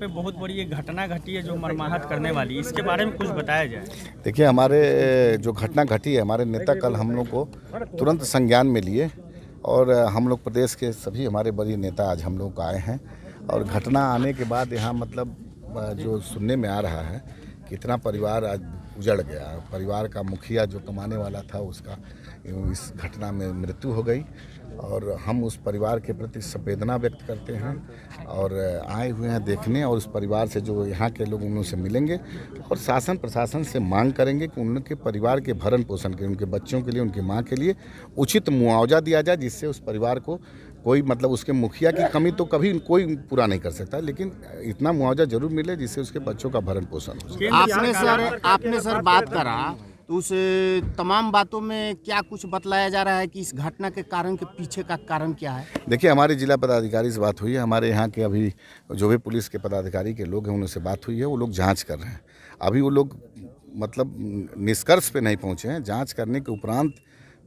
पे बहुत बड़ी ये घटना घटी है जो मरमाहत करने वाली इसके बारे में कुछ बताया जाए देखिए हमारे जो घटना घटी है हमारे नेता कल हम लोग को तुरंत संज्ञान में लिए और हम लोग प्रदेश के सभी हमारे बड़े नेता आज हम लोग आए हैं और घटना आने के बाद यहाँ मतलब जो सुनने में आ रहा है कितना परिवार आज उजड़ गया परिवार का मुखिया जो कमाने वाला था उसका इस घटना में मृत्यु हो गई और हम उस परिवार के प्रति संवेदना व्यक्त करते हैं और आए हुए हैं देखने और उस परिवार से जो यहाँ के लोग उनसे मिलेंगे और शासन प्रशासन से मांग करेंगे कि उनके परिवार के भरण पोषण के उनके बच्चों के लिए उनकी माँ के लिए उचित मुआवजा दिया जाए जिससे उस परिवार को कोई मतलब उसके मुखिया की कमी तो कभी कोई पूरा नहीं कर सकता लेकिन इतना मुआवजा जरूर मिले जिससे उसके बच्चों का भरण पोषण हो आपने सर आपने सर बात करा तो उस तमाम बातों में क्या कुछ बतलाया जा रहा है कि इस घटना के कारण के पीछे का कारण क्या है देखिए हमारे जिला पदाधिकारी से बात हुई है हमारे यहाँ के अभी जो भी पुलिस के पदाधिकारी के लोग हैं उनसे बात हुई है वो लोग जाँच कर रहे हैं अभी वो लोग मतलब निष्कर्ष पे नहीं पहुँचे हैं जाँच करने के उपरांत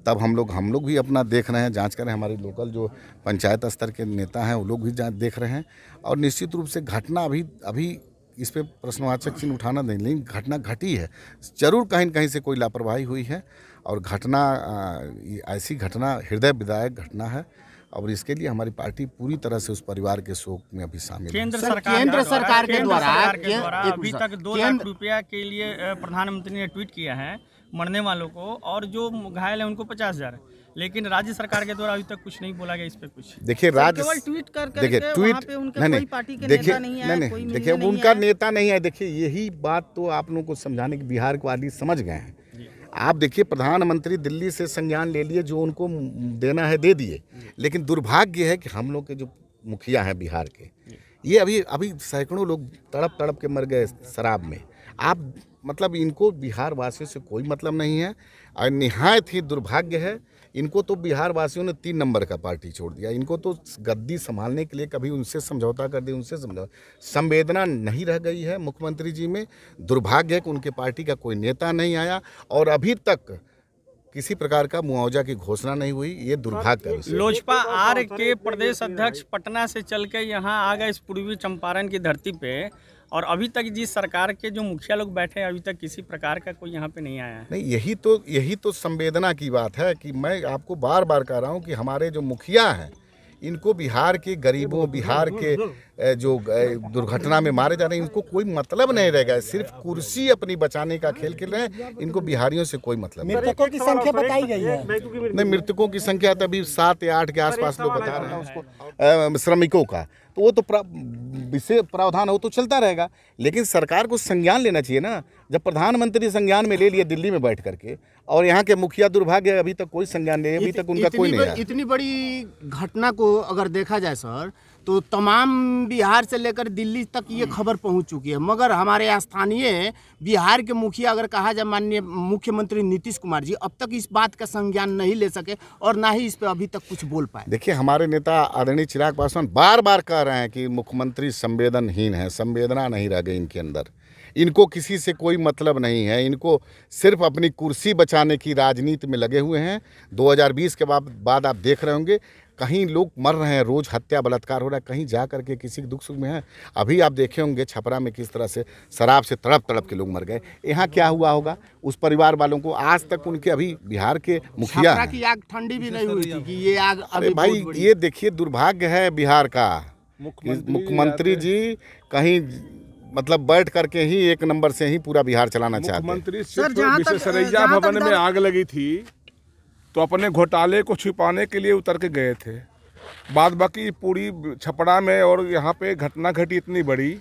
तब हम लोग हम लोग भी अपना देख रहे हैं जांच कर रहे हैं हमारे लोकल जो पंचायत स्तर के नेता हैं वो लोग भी जांच देख रहे हैं और निश्चित रूप से घटना अभी अभी इस पर प्रश्नवाचक चिन्ह उठाना नहीं लेकिन घटना घटी है जरूर कहीं कहीं से कोई लापरवाही हुई है और घटना ऐसी घटना हृदय विदायक घटना है और इसके लिए हमारी पार्टी पूरी तरह से उस परिवार के शोक में अभी शामिल केंद्र सरकार केंद्र सरकार के द्वारा अभी तक दो लाख रुपया के लिए प्रधानमंत्री ने ट्वीट किया है मरने वालों को और जो घायल है उनको पचास हज़ार लेकिन राज्य सरकार के द्वारा अभी तक कुछ नहीं बोला गया इस पे कुछ देखिए राज्य केवल ट्वीट कर देखिए ट्वीट नहीं नहीं पार्टी के देखे, नेता नहीं है नहीं देखिए उनका नेता नहीं है देखिए यही बात तो आप लोगों को समझाने की बिहार के आदि समझ गए हैं आप देखिए प्रधानमंत्री दिल्ली से संज्ञान ले लिए जो उनको देना है दे दिए लेकिन दुर्भाग्य है कि हम लोग के जो मुखिया हैं बिहार के ये अभी अभी सैकड़ों लोग तड़प तड़प के मर गए शराब में आप मतलब इनको बिहार वासियों से कोई मतलब नहीं है और ही दुर्भाग्य है इनको तो बिहार वासियों ने तीन नंबर का पार्टी छोड़ दिया इनको तो गद्दी संभालने के लिए कभी उनसे समझौता कर दिया उनसे समझौता संवेदना नहीं रह गई है मुख्यमंत्री जी में दुर्भाग्य है कि उनके पार्टी का कोई नेता नहीं आया और अभी तक किसी प्रकार का मुआवजा की घोषणा नहीं हुई ये दुर्भाग्य है लोजपा आर के प्रदेश अध्यक्ष पटना से चल के यहाँ आ गए इस पूर्वी चंपारण की धरती पे और अभी तक जिस सरकार के जो मुखिया लोग बैठे हैं अभी तक किसी प्रकार का कोई यहाँ पे नहीं आया है नहीं यही तो यही तो संवेदना की बात है कि मैं आपको बार बार कह रहा हूँ कि हमारे जो मुखिया हैं इनको बिहार के गरीबों हम्म, हम्म, बिहार हम्म, के जो दुर्घटना में मारे जा रहे हैं इनको कोई मतलब नहीं रहेगा सिर्फ कुर्सी अपनी बचाने का खेल खेल रहे हैं इनको बिहारियों से कोई मतलब मृतकों की संख्या बताई गई है नहीं मृतकों की संख्या तो अभी सात या आठ के आसपास लोग बता रहे हैं उसको श्रमिकों का तो वो तो विशेष प्रावधान हो तो चलता रहेगा लेकिन सरकार को संज्ञान लेना चाहिए ना जब प्रधानमंत्री संज्ञान में ले लिए दिल्ली में बैठ करके और यहाँ के मुखिया दुर्भाग्य अभी तक कोई संज्ञान नहीं अभी तक उनका कोई नहीं इतनी बड़ी घटना को अगर देखा जाए सर तो तमाम बिहार से लेकर दिल्ली तक ये खबर पहुंच चुकी है मगर हमारे स्थानीय बिहार के मुखिया अगर कहा जाए माननीय मुख्यमंत्री नीतीश कुमार जी अब तक इस बात का संज्ञान नहीं ले सके और ना ही इस पर अभी तक कुछ बोल पाए देखिए हमारे नेता आदरणीय चिराग पासवान बार बार कह रहे हैं कि मुख्यमंत्री संवेदनहीन है संवेदना नहीं रह गई इनके अंदर इनको किसी से कोई मतलब नहीं है इनको सिर्फ अपनी कुर्सी बचाने की राजनीति में लगे हुए हैं 2020 के बाद बाद आप देख रहे होंगे कहीं लोग मर रहे हैं रोज़ हत्या बलात्कार हो रहा है कहीं जा करके किसी के दुख सुख में है अभी आप देखे होंगे छपरा में किस तरह से शराब से तड़प तड़प के लोग मर गए यहाँ क्या हुआ होगा उस परिवार वालों को आज तक उनके अभी बिहार के मुखिया की आग ठंडी भी नहीं हुई थी कि ये आग अरे भाई ये देखिए दुर्भाग्य है बिहार का मुख्यमंत्री जी कहीं मतलब बैठ करके ही एक नंबर से ही पूरा बिहार चलाना चाहते मंत्री सरैया तो भवन में आग लगी थी तो अपने घोटाले को छिपाने के लिए उतर के गए थे बाद बाकी पूरी छपड़ा में और यहाँ पे घटना घटी इतनी बड़ी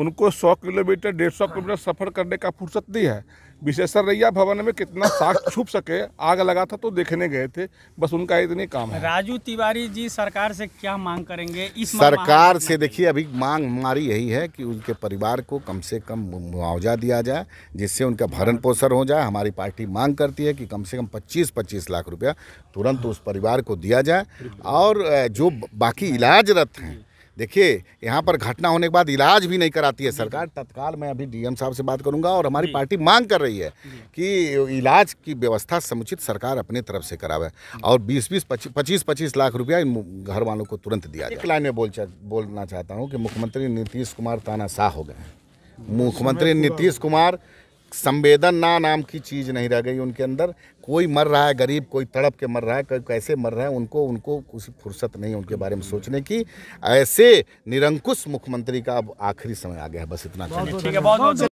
उनको 100 किलोमीटर डेढ़ सौ किलोमीटर सफ़र करने का फुर्सत नहीं है विशेषर रैया भवन में कितना साख छुप सके आग लगा था तो देखने गए थे बस उनका इतनी काम है राजू तिवारी जी सरकार से क्या मांग करेंगे इस सरकार से देखिए अभी मांग हमारी यही है कि उनके परिवार को कम से कम मुआवजा दिया जाए जिससे उनका भरण पोषण हो जाए हमारी पार्टी मांग करती है कि कम से कम पच्चीस पच्चीस लाख रुपया तुरंत उस परिवार को दिया जाए और जो बाकी इलाजरत हैं देखिए यहाँ पर घटना होने के बाद इलाज भी नहीं कराती है सरकार तत्काल मैं अभी डीएम साहब से बात करूंगा और हमारी पार्टी मांग कर रही है कि इलाज की व्यवस्था समुचित सरकार अपने तरफ से करावे और बीस बीस पच्चीस पच्चीस लाख रुपया इन घर वालों को तुरंत दिया जाए लाइन में बोल चा, बोलना चाहता हूँ कि मुख्यमंत्री नीतीश कुमार तानाशाह हो गए मुख्यमंत्री नीतीश कुमार संवेदना नाम की चीज़ नहीं रह गई उनके अंदर कोई मर रहा है गरीब कोई तड़प के मर रहा है कोई कैसे मर रहा है उनको उनको कुछ फुर्सत नहीं उनके बारे में सोचने की ऐसे निरंकुश मुख्यमंत्री का अब आखिरी समय आ गया है बस इतना